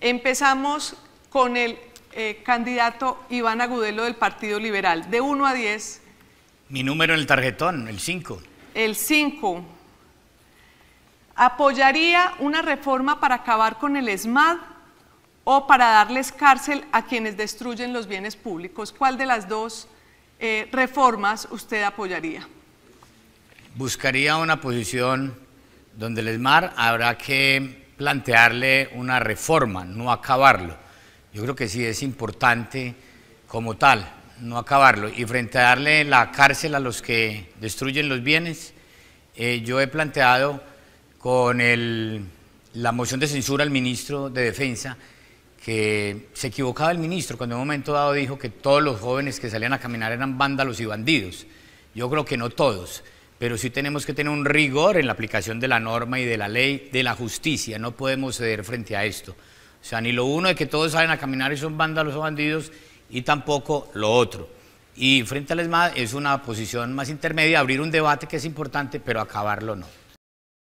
Empezamos con el eh, candidato Iván Agudelo del Partido Liberal, de 1 a 10. Mi número en el tarjetón, el 5. El 5. ¿Apoyaría una reforma para acabar con el ESMAD o para darles cárcel a quienes destruyen los bienes públicos? ¿Cuál de las dos eh, reformas usted apoyaría? Buscaría una posición donde el ESMAD habrá que plantearle una reforma, no acabarlo. Yo creo que sí es importante como tal, no acabarlo. Y frente a darle la cárcel a los que destruyen los bienes, eh, yo he planteado con la moción de censura al ministro de Defensa que se equivocaba el ministro cuando en un momento dado dijo que todos los jóvenes que salían a caminar eran vándalos y bandidos. Yo creo que no todos pero sí tenemos que tener un rigor en la aplicación de la norma y de la ley, de la justicia. No podemos ceder frente a esto. O sea, ni lo uno de que todos salen a caminar y son vándalos o bandidos, y tampoco lo otro. Y frente al ESMAD es una posición más intermedia, abrir un debate que es importante, pero acabarlo no.